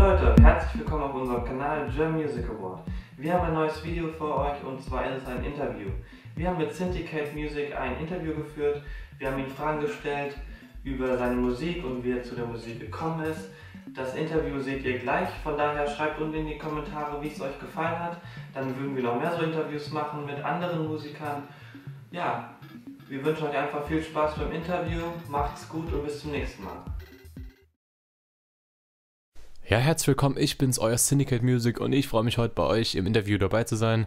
Leute, herzlich willkommen auf unserem Kanal German Music Award. Wir haben ein neues Video für euch und zwar ist es ein Interview. Wir haben mit Syndicate Music ein Interview geführt, wir haben ihm Fragen gestellt über seine Musik und wie er zu der Musik gekommen ist. Das Interview seht ihr gleich, von daher schreibt unten in die Kommentare, wie es euch gefallen hat. Dann würden wir noch mehr so Interviews machen mit anderen Musikern. Ja, wir wünschen euch einfach viel Spaß beim Interview, macht's gut und bis zum nächsten Mal. Ja, herzlich willkommen, ich bin's, euer Syndicate Music und ich freue mich heute bei euch im Interview dabei zu sein.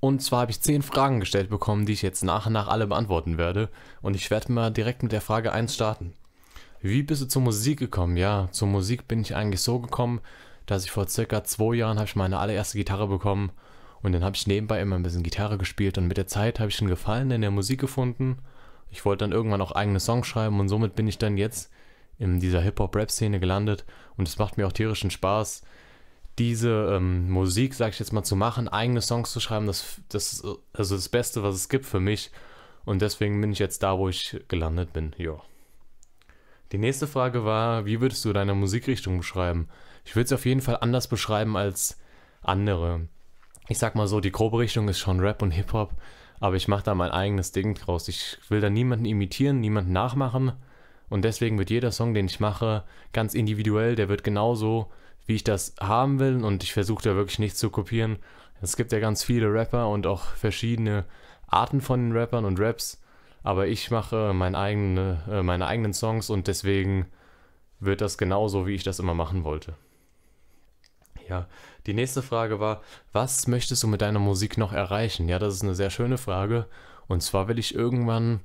Und zwar habe ich zehn Fragen gestellt bekommen, die ich jetzt nach und nach alle beantworten werde. Und ich werde mal direkt mit der Frage 1 starten. Wie bist du zur Musik gekommen? Ja, zur Musik bin ich eigentlich so gekommen, dass ich vor circa zwei Jahren habe ich meine allererste Gitarre bekommen. Und dann habe ich nebenbei immer ein bisschen Gitarre gespielt und mit der Zeit habe ich einen Gefallen in der Musik gefunden. Ich wollte dann irgendwann auch eigene Songs schreiben und somit bin ich dann jetzt in dieser Hip-Hop-Rap-Szene gelandet und es macht mir auch tierischen Spaß, diese ähm, Musik, sag ich jetzt mal, zu machen, eigene Songs zu schreiben, das, das ist also das Beste, was es gibt für mich. Und deswegen bin ich jetzt da, wo ich gelandet bin. Ja. Die nächste Frage war, wie würdest du deine Musikrichtung beschreiben? Ich würde es auf jeden Fall anders beschreiben als andere. Ich sag mal so, die grobe Richtung ist schon Rap und Hip-Hop, aber ich mache da mein eigenes Ding draus. Ich will da niemanden imitieren, niemanden nachmachen, und deswegen wird jeder Song, den ich mache, ganz individuell. Der wird genauso, wie ich das haben will. Und ich versuche da wirklich nichts zu kopieren. Es gibt ja ganz viele Rapper und auch verschiedene Arten von den Rappern und Raps. Aber ich mache mein eigene, äh, meine eigenen Songs und deswegen wird das genauso, wie ich das immer machen wollte. Ja, die nächste Frage war, was möchtest du mit deiner Musik noch erreichen? Ja, das ist eine sehr schöne Frage. Und zwar will ich irgendwann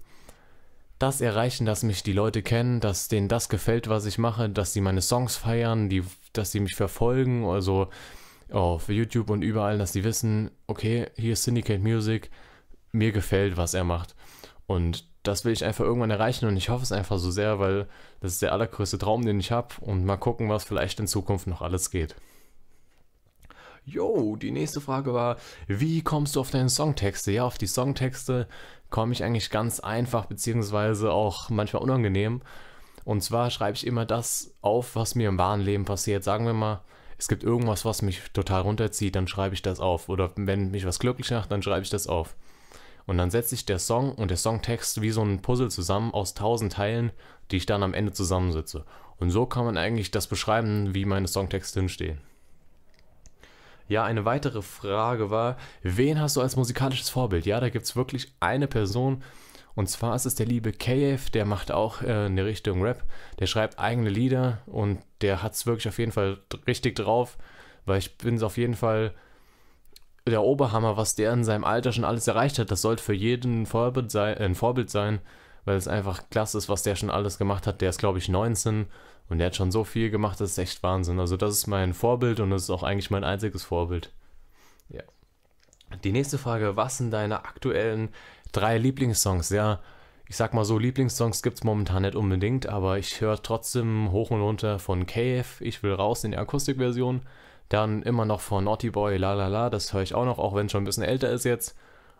das erreichen, dass mich die Leute kennen, dass denen das gefällt, was ich mache, dass sie meine Songs feiern, die, dass sie mich verfolgen, also auf YouTube und überall, dass sie wissen, okay, hier ist Syndicate Music, mir gefällt, was er macht. Und das will ich einfach irgendwann erreichen und ich hoffe es einfach so sehr, weil das ist der allergrößte Traum, den ich habe und mal gucken, was vielleicht in Zukunft noch alles geht. Jo, die nächste Frage war, wie kommst du auf deine Songtexte? Ja, auf die Songtexte komme ich eigentlich ganz einfach, beziehungsweise auch manchmal unangenehm. Und zwar schreibe ich immer das auf, was mir im wahren Leben passiert. Sagen wir mal, es gibt irgendwas, was mich total runterzieht, dann schreibe ich das auf. Oder wenn mich was glücklich macht, dann schreibe ich das auf. Und dann setze ich der Song und der Songtext wie so ein Puzzle zusammen aus tausend Teilen, die ich dann am Ende zusammensetze. Und so kann man eigentlich das beschreiben, wie meine Songtexte hinstehen. Ja, eine weitere Frage war, wen hast du als musikalisches Vorbild? Ja, da gibt es wirklich eine Person, und zwar ist es der liebe KF, der macht auch äh, in die Richtung Rap. Der schreibt eigene Lieder und der hat es wirklich auf jeden Fall richtig drauf, weil ich bin es auf jeden Fall der Oberhammer, was der in seinem Alter schon alles erreicht hat. Das sollte für jeden ein Vorbild, sei, äh, ein Vorbild sein weil es einfach klasse ist, was der schon alles gemacht hat. Der ist, glaube ich, 19 und der hat schon so viel gemacht, das ist echt Wahnsinn. Also das ist mein Vorbild und das ist auch eigentlich mein einziges Vorbild. Ja. Die nächste Frage, was sind deine aktuellen drei Lieblingssongs? Ja, ich sag mal so, Lieblingssongs gibt es momentan nicht unbedingt, aber ich höre trotzdem hoch und runter von KF, Ich will raus in die Akustikversion. Dann immer noch von Naughty Boy, la la la, das höre ich auch noch, auch wenn es schon ein bisschen älter ist jetzt.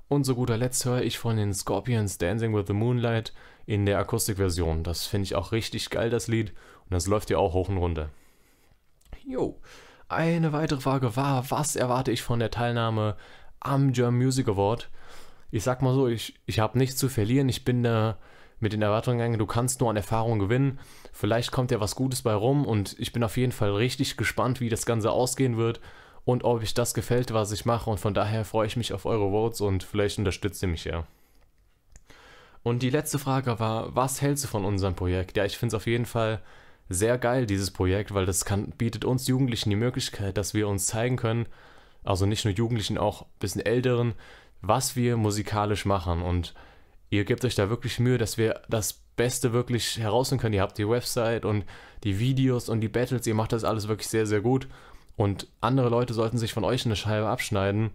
Und zu guter Letzt höre ich von den Scorpions Dancing with the Moonlight in der Akustikversion. Das finde ich auch richtig geil, das Lied. Und das läuft ja auch hoch und runter. Jo. Eine weitere Frage war, was erwarte ich von der Teilnahme am German Music Award? Ich sag mal so, ich, ich habe nichts zu verlieren. Ich bin da mit den Erwartungen gegangen, du kannst nur an Erfahrung gewinnen. Vielleicht kommt ja was Gutes bei rum und ich bin auf jeden Fall richtig gespannt, wie das Ganze ausgehen wird und ob ich das gefällt, was ich mache. Und von daher freue ich mich auf eure Votes und vielleicht unterstützt ihr mich ja. Und die letzte Frage war, was hältst du von unserem Projekt? Ja, ich finde es auf jeden Fall sehr geil, dieses Projekt, weil das kann, bietet uns Jugendlichen die Möglichkeit, dass wir uns zeigen können, also nicht nur Jugendlichen, auch ein bisschen Älteren, was wir musikalisch machen. Und ihr gebt euch da wirklich Mühe, dass wir das Beste wirklich herausfinden können. Ihr habt die Website und die Videos und die Battles, ihr macht das alles wirklich sehr, sehr gut. Und andere Leute sollten sich von euch eine Scheibe abschneiden,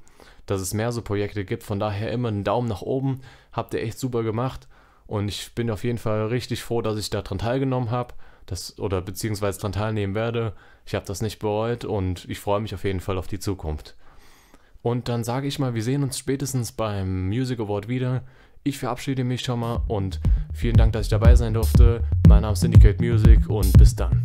dass es mehr so Projekte gibt. Von daher immer einen Daumen nach oben. Habt ihr echt super gemacht. Und ich bin auf jeden Fall richtig froh, dass ich daran teilgenommen habe. Das, oder beziehungsweise daran teilnehmen werde. Ich habe das nicht bereut und ich freue mich auf jeden Fall auf die Zukunft. Und dann sage ich mal, wir sehen uns spätestens beim Music Award wieder. Ich verabschiede mich schon mal und vielen Dank, dass ich dabei sein durfte. Mein Name ist Syndicate Music und bis dann.